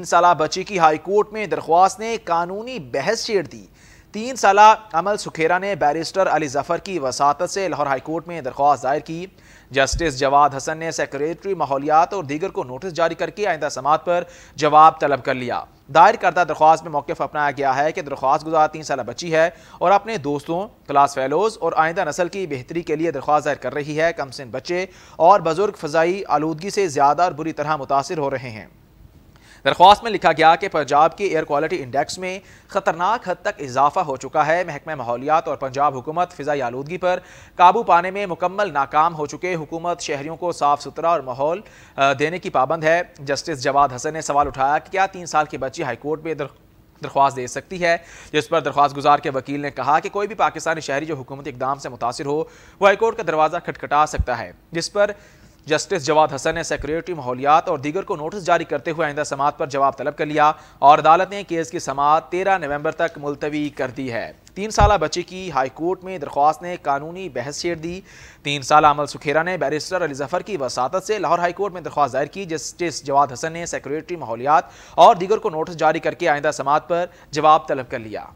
तीन साल बच्ची की हाईकोर्ट में दरख्वास्त ने कानूनी बहस छेड़ दी तीन साल अमल सुखेरा ने बैरिस्टर अली जफर की वसात से लाहौर हाईकोर्ट में दरख्वास्त दायर की जस्टिस जवाद हसन ने सेक्रेटरी माहौलियात और दीगर को नोटिस जारी करके आइंदा समात पर जवाब तलब कर लिया दायर करदा दरख्वास्त में मौकफ अपनाया गया है कि दरख्वास्त गुजार तीन साल बच्ची है और अपने दोस्तों क्लास फेलोज और आइंदा नस्ल की बेहतरी के लिए दरख्वास्त दायर कर रही है कमसिन बच्चे और बुजुर्ग फजाई आलूदगी से ज़्यादा और बुरी तरह मुतासर हो रहे हैं दरख्वास्त में लिखा गया कि पंजाब के एयर क्वालिटी इंडेक्स में खतरनाक हद तक इजाफा हो चुका है महकमे माहौलियात और पंजाब हुकूमत फिजाई आलूदगी पर काबू पाने में मुकम्मल नाकाम हो चुके हुकूमत शहरीों को साफ सुथरा और माहौल देने की पाबंद है जस्टिस जवाद हसन ने सवाल उठाया कि क्या तीन साल की बच्ची हाईकोर्ट में दरख्वास्त दे सकती है जिस पर दरख्वास्त गुजार के वकील ने कहा कि कोई भी पाकिस्तानी शहरी जो हुकूमती इकदाम से मुतासर हो वह हाईकोर्ट का दरवाज़ा खटखटा सकता है जिस पर जस्टिस जवाद हसन ने सेक्रेटरी माहौलियात और दीगर को नोटिस जारी करते हुए आइंदा समात पर जवाब तलब कर लिया और अदालत ने केस की समात तेरह नवंबर तक मुलतवी कर दी है तीन साल बच्चे की हाईकोर्ट में दरख्वास्त ने कानूनी बहस छेड़ दी तीन साल अमल सुखेरा ने बैरिस्टर अली जफर की वसात से लाहौर हाईकोर्ट में दरख्वास्त दायर की जस्टिस जवाद हसन ने सेक्रेटरी माहौलियात और दीगर को नोटिस जारी करके आइंदा समात पर जवाब तलब कर लिया